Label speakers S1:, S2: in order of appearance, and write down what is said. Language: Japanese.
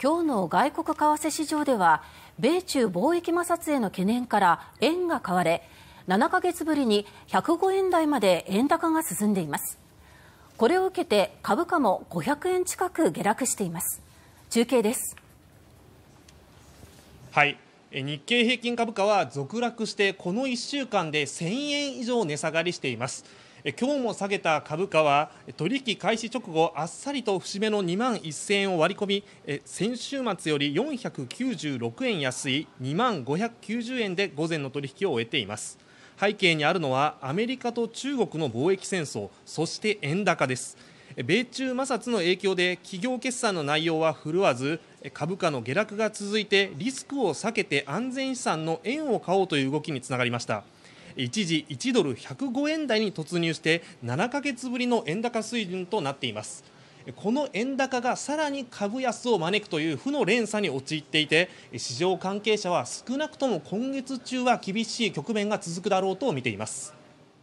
S1: 今日の外国為替市場では米中貿易摩擦への懸念から円が買われ7ヶ月ぶりに105円台まで円高が進んでいますこれを受けて株価も500円近く下落しています中継です
S2: はい日経平均株価は続落してこの1週間で1000円以上値下がりしています今日も下げた株価は取引開始直後あっさりと節目の2万1000円を割り込み先週末より496円安い2万590円で午前の取引を終えています背景にあるのはアメリカと中国の貿易戦争そして円高です米中摩擦の影響で企業決算の内容は振るわず株価の下落が続いてリスクを避けて安全資産の円を買おうという動きにつながりました一時1ドル105円台に突入して7ヶ月ぶりの円高水準となっていますこの円高がさらに株安を招くという負の連鎖に陥っていて市場関係者は少なくとも今月中は厳しい局面が続くだろうと見ています